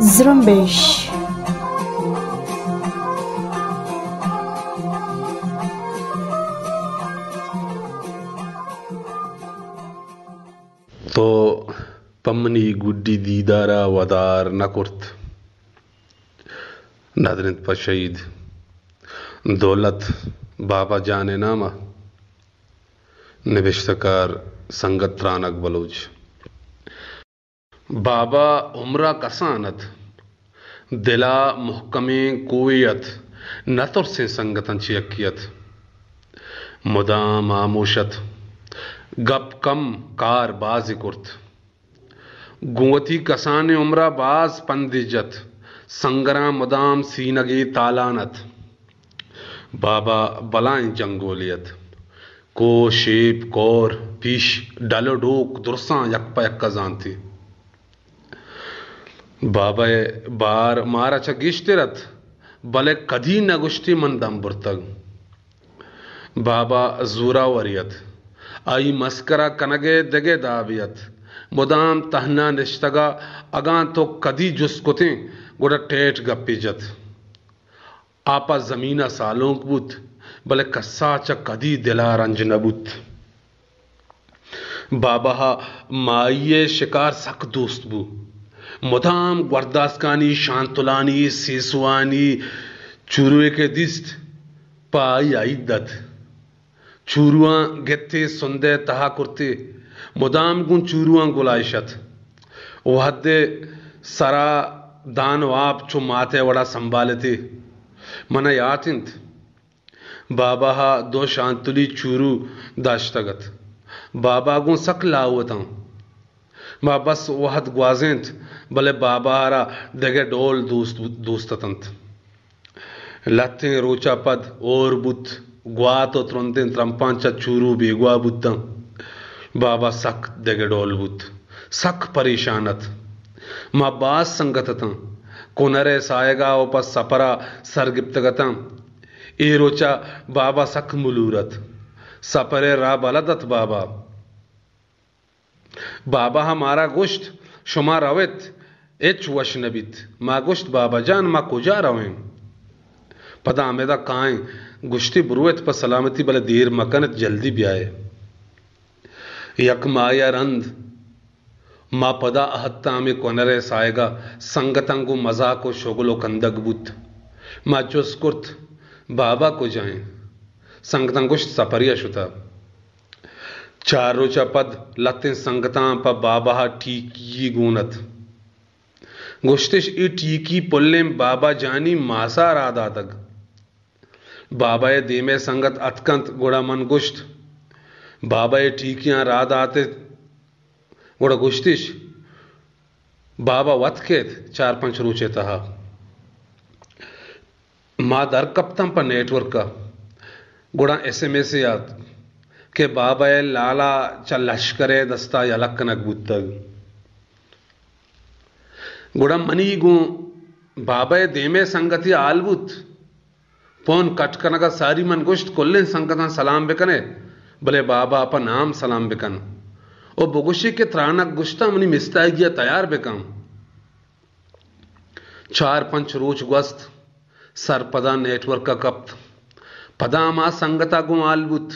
Zrumbish. તો પમની ગુડ્ડી દીદારા વદાર ના કુર્ત નાદરિંદ પશઈદ दौलत बाबा जाने नामा निविश्तकार संगत रानक बलूच बाबा उम्रा कसानत दिला मुहकमे कोयत नतुर से संगतन यकियत मुदाम आमोशत गप कम कार बाज कुर्त गुवती कसान उम्रा बाज पंदिजत संगरा मुदाम सीनगे तालानत बाबा बलाएं जंगोलियत को शेप कौर पीश डालो डोक दुरसा यकपा यक्का जान थी बाबा बार मारा छ गिश्ते रथ भले कदी न गुश्ती मन दम बुरतग बाबा जूरा वरियत आई मस्करा कनगे दगे दावियत मुदाम तहना निश्तगा अगां तो कदी जुस्कुते गुड़ा टेट गप्पी जत आपा ज़मीना सालों बुत भले कस्सा च कदी दिला रंज रंजनबुत बाबा माइये शिकार सक दोस्त बु मुदाम गर्दासकानी शांतुलानी सीसुआनी चुरुए के दिस्त पाई आई दत चुरुआ गित्ते सुंदे तहा कुर्ते मुदाम गुन चुरुआ गुलाइशत वहदे सरा दान वाप चु चुमाते वड़ा संभालते मन यातिंत बाबा दो शांतुली चूरू दाशतगत बाबा गु सक लावता मा बस ग्वाजेंत बले बाबा रा दगे डोल दोस्त दोस्त लथे रोचा पद और बुत ग्वा तो त्रंते त्रंपांच चूरू बेगुआ बुत बाबा सख दगे डोल बुत सख परेशानत मा बास संगत था कोनरे सायगाओप सपरा सरगिप्तगतम एरोचा बाबा सख मुलूरत सपरे रा बलदत बाबा बाबा हमारा गुश्त शुमा रवित एच वश नबित मा गुश्त बाबा जान मा कुजा रवें पता आमेदा काएं गुश्ती बुरुवत पर सलामती बल देर मकनत जल्दी ब्याए यक माया रंध मा पदा अहत्तामि कोनरे सायगा संगतंगु मजा को शोगलो कंदगबुत मा चुस्कुर्त बाबा को जाए संगतंगु सपरिया शुता चारो च पद लते संगता प बाबा टीकी गुणत गुश्तिश ई टीकी पुल्ले बाबा जानी मासा राधा तक बाबा देमे संगत अतकंत गुड़ा मन गुश्त बाबा टीकियां राधा आते गोड़ा गुश्तिश बाबा वत्खेत चार पंच रूचे तहा माँ दर कप्तम पर नेटवर्क का गुड़ा एस एम एस याद के बाबा लाला च लश्कर दस्ता या लक नक बुद्धग गुड़ा मनी गु बाबा देमे संगति आलबुत फोन कट कनका सारी मन गुश्त कोल्ले संगत हाँ सलाम बिकने भले बाबा अपा नाम सलाम बिकन बोगुशी के ಒಬ್ಬ ಗುಶಿಕ್ಕೆ ತ್ರಾಣಗುಷ್ಟ ಮನಿ ಮಿಸ್ತಾಗಿಯ ತಯಾರ್ ಬೇಕಾಂ चार पंच रोज गस्त सरपदा नेटवर्क का कप्त पदा पदामा संगता गुम आलबुत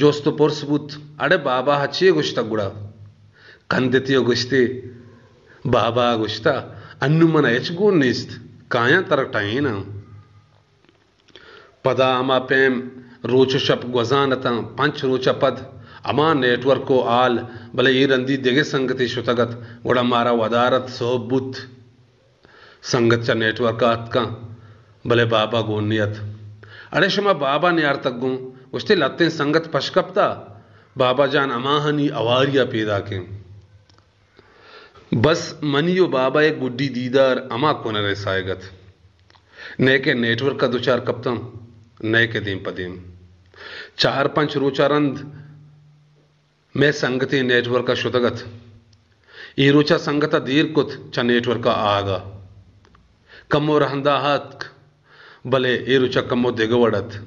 जोस्त पुरसबुत अरे बाबा हचिए गुश्ता गुड़ा कंदितियो गुश्ते बाबा गुश्ता अन्नुमन एचगो निस्त काया तरकटाई ना पदा पदामा पेम रोच शप गजानता पंच रोचा पद ಅಮಾ ನೆಟ್ವರ್ಕೋ ಆಲ್ ಬಲ ಈರಂದಿ ದೆಗೆ ಸಂಗತಿ ಶುತಗತ್ ಒಡಮಾರ वदारत सोबुत संगत चा नेटवर्क का भले बाबा गोनियत अरे शमा बाबा ने यार तक गुं उसते लते संगत पशकपता बाबा जान अमाहनी अवारिया पैदा के बस मनियो बाबा एक गुड्डी दीदार अमा को रे सायगत नए के नेटवर्क का दुचार कपतम नए के देम पदेम चार पंच रोचारंद मैं संगति नेटवर्क का शुदगत ईरुचा संगत दीर्घुत च नेटवर्क आगा कमो रहंदा हत भले ईरुचा कमो दिगवड़त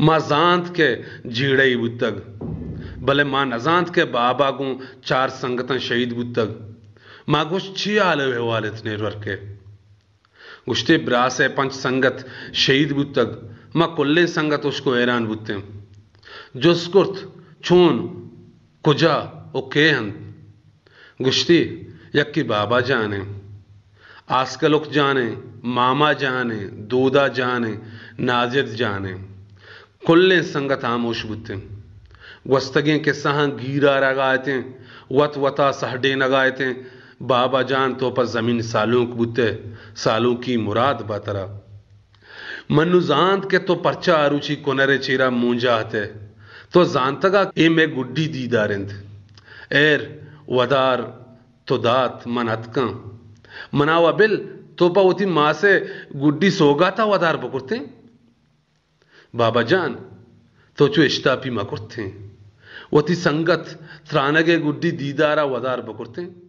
माँ जांत के जीड़ई बुतग भले माँ नजांत के बाबा गु चार संगत शहीद बुतग माँ गुश छी आल व्यवहार इत नेटवर्क के गुश्ते ब्रास है पंच संगत शहीद बुतग माँ कुल्ले संगत उसको हैरान बुतते जुस्कुर्त छून kuca okuyan, gushti yakki जाने jane, askaluk जाने मामा जाने दूदा जाने नाजिद जाने कुल्ले संगत आमोश बुते वस्तगे के सह गीरा रगाते वत वता सहडे नगायते बाबा जान तो पर जमीन सालों बुते सालों की मुराद बतरा मनुजांत के तो परचा आरुचि कोनरे चीरा मूंजा हते तो जानतगा ए मैं गुड्डी दीदारिंद एर वदार तो दात मन हतक मनावा बिल तो पाउती मां से गुड्डी सोगा था वदार बकुरते बाबा जान तो चु इश्ता भी मकुरते वती संगत त्रानगे गुड्डी दीदारा वदार बकुरते